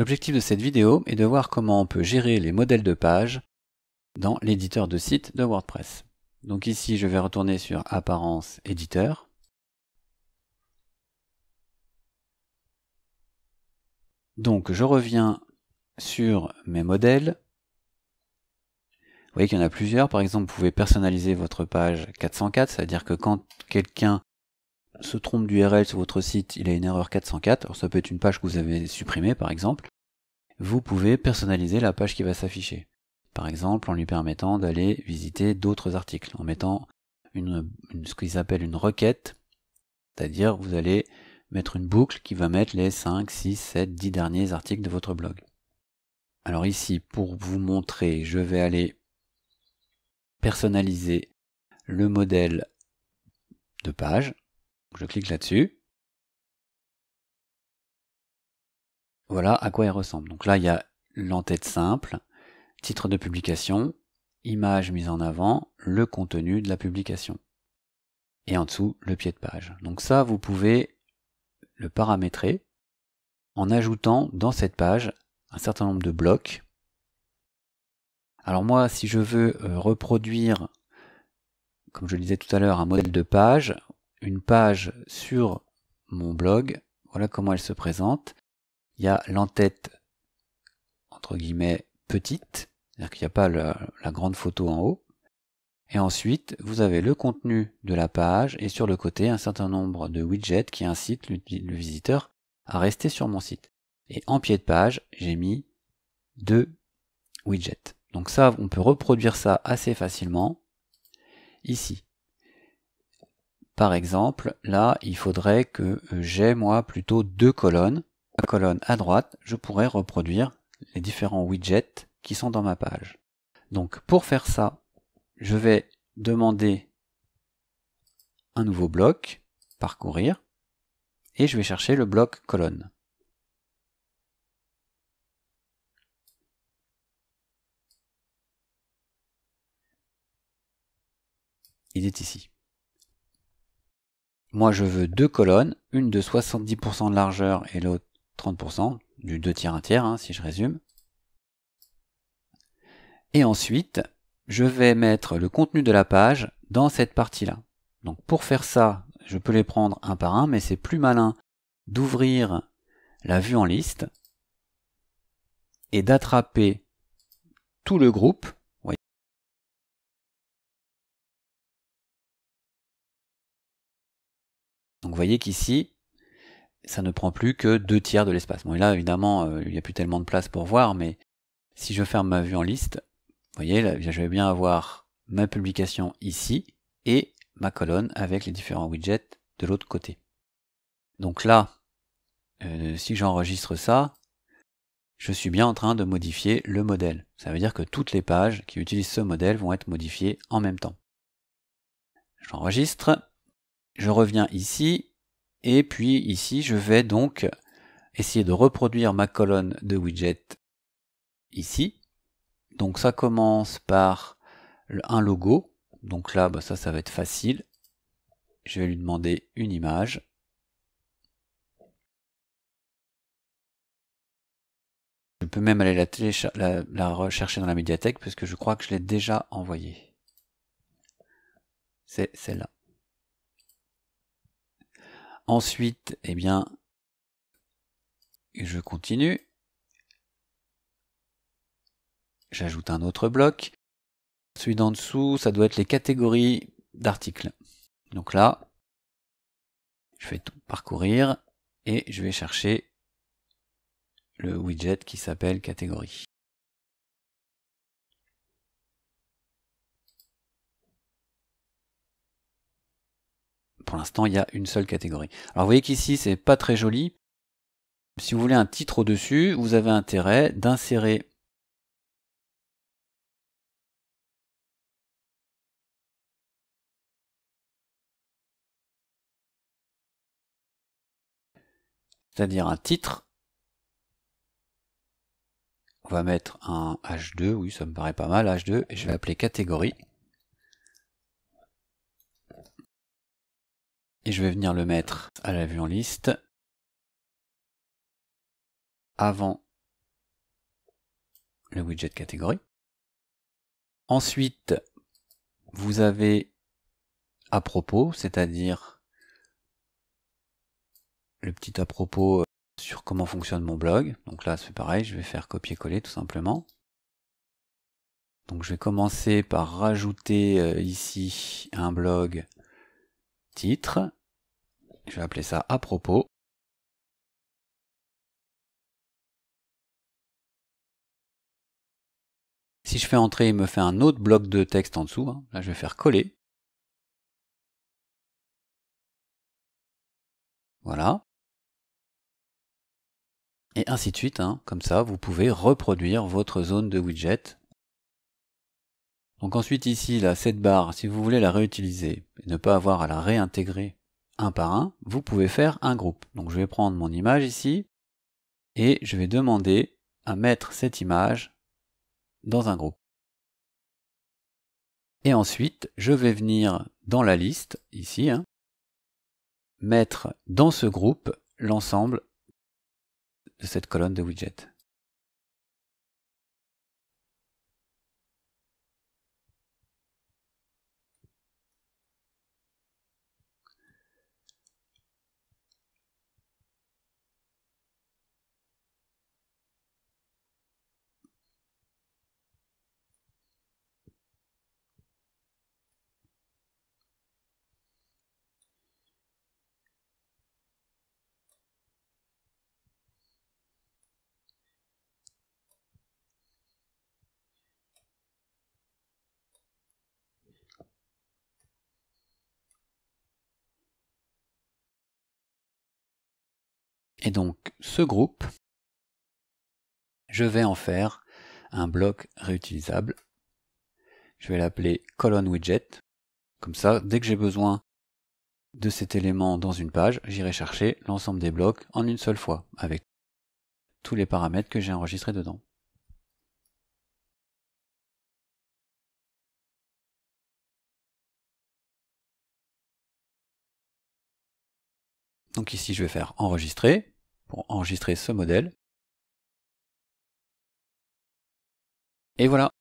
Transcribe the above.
L'objectif de cette vidéo est de voir comment on peut gérer les modèles de page dans l'éditeur de site de WordPress. Donc ici, je vais retourner sur Apparence éditeur. Donc je reviens sur mes modèles. Vous voyez qu'il y en a plusieurs. Par exemple, vous pouvez personnaliser votre page 404, c'est-à-dire que quand quelqu'un se trompe d'URL sur votre site, il a une erreur 404, alors ça peut être une page que vous avez supprimée par exemple, vous pouvez personnaliser la page qui va s'afficher. Par exemple, en lui permettant d'aller visiter d'autres articles, en mettant ce qu'ils appellent une requête, c'est-à-dire vous allez mettre une boucle qui va mettre les 5, 6, 7, 10 derniers articles de votre blog. Alors ici, pour vous montrer, je vais aller personnaliser le modèle de page je clique là-dessus. Voilà à quoi il ressemble. Donc là, il y a l'entête simple, titre de publication, image mise en avant, le contenu de la publication. Et en dessous, le pied de page. Donc ça, vous pouvez le paramétrer en ajoutant dans cette page un certain nombre de blocs. Alors moi, si je veux euh, reproduire, comme je le disais tout à l'heure, un modèle de page, une page sur mon blog. Voilà comment elle se présente. Il y a l'entête, entre guillemets, petite, c'est-à-dire qu'il n'y a pas la grande photo en haut. Et ensuite, vous avez le contenu de la page et sur le côté un certain nombre de widgets qui incitent le visiteur à rester sur mon site. Et en pied de page, j'ai mis deux widgets. Donc ça, on peut reproduire ça assez facilement ici. Par exemple, là, il faudrait que euh, j'ai, moi, plutôt deux colonnes. La colonne à droite, je pourrais reproduire les différents widgets qui sont dans ma page. Donc, pour faire ça, je vais demander un nouveau bloc, parcourir, et je vais chercher le bloc colonne. Il est ici. Moi, je veux deux colonnes, une de 70% de largeur et l'autre 30%, du 2 tiers un tiers, hein, si je résume. Et ensuite, je vais mettre le contenu de la page dans cette partie-là. Donc pour faire ça, je peux les prendre un par un, mais c'est plus malin d'ouvrir la vue en liste et d'attraper tout le groupe voyez qu'ici, ça ne prend plus que deux tiers de l'espace. Bon, là, évidemment, euh, il n'y a plus tellement de place pour voir, mais si je ferme ma vue en liste, vous voyez, là, je vais bien avoir ma publication ici et ma colonne avec les différents widgets de l'autre côté. Donc là, euh, si j'enregistre ça, je suis bien en train de modifier le modèle. Ça veut dire que toutes les pages qui utilisent ce modèle vont être modifiées en même temps. J'enregistre, je reviens ici, et puis ici, je vais donc essayer de reproduire ma colonne de widget ici. Donc ça commence par un logo. Donc là, bah, ça, ça va être facile. Je vais lui demander une image. Je peux même aller la, la rechercher dans la médiathèque parce que je crois que je l'ai déjà envoyée. C'est celle-là. Ensuite, eh bien, je continue. J'ajoute un autre bloc. Celui d'en dessous, ça doit être les catégories d'articles. Donc là, je vais tout parcourir et je vais chercher le widget qui s'appelle catégorie. pour l'instant, il y a une seule catégorie. Alors vous voyez qu'ici, c'est pas très joli. Si vous voulez un titre au-dessus, vous avez intérêt d'insérer c'est-à-dire un titre. On va mettre un H2, oui ça me paraît pas mal, H2, et je vais appeler catégorie. et je vais venir le mettre à la vue en liste avant le widget catégorie. Ensuite, vous avez à propos, c'est-à-dire le petit à propos euh, sur comment fonctionne mon blog. Donc là, c'est pareil, je vais faire copier-coller tout simplement. Donc je vais commencer par rajouter euh, ici un blog titre. Je vais appeler ça à propos. Si je fais entrer, il me fait un autre bloc de texte en dessous. Hein. Là, je vais faire coller. Voilà. Et ainsi de suite, hein. comme ça, vous pouvez reproduire votre zone de widget. Donc ensuite ici, là, cette barre, si vous voulez la réutiliser et ne pas avoir à la réintégrer un par un, vous pouvez faire un groupe. Donc je vais prendre mon image ici et je vais demander à mettre cette image dans un groupe. Et ensuite, je vais venir dans la liste, ici, hein, mettre dans ce groupe l'ensemble de cette colonne de widget. Et donc ce groupe, je vais en faire un bloc réutilisable. Je vais l'appeler colonne widget. Comme ça, dès que j'ai besoin de cet élément dans une page, j'irai chercher l'ensemble des blocs en une seule fois, avec tous les paramètres que j'ai enregistrés dedans. Donc ici, je vais faire enregistrer pour enregistrer ce modèle. Et voilà,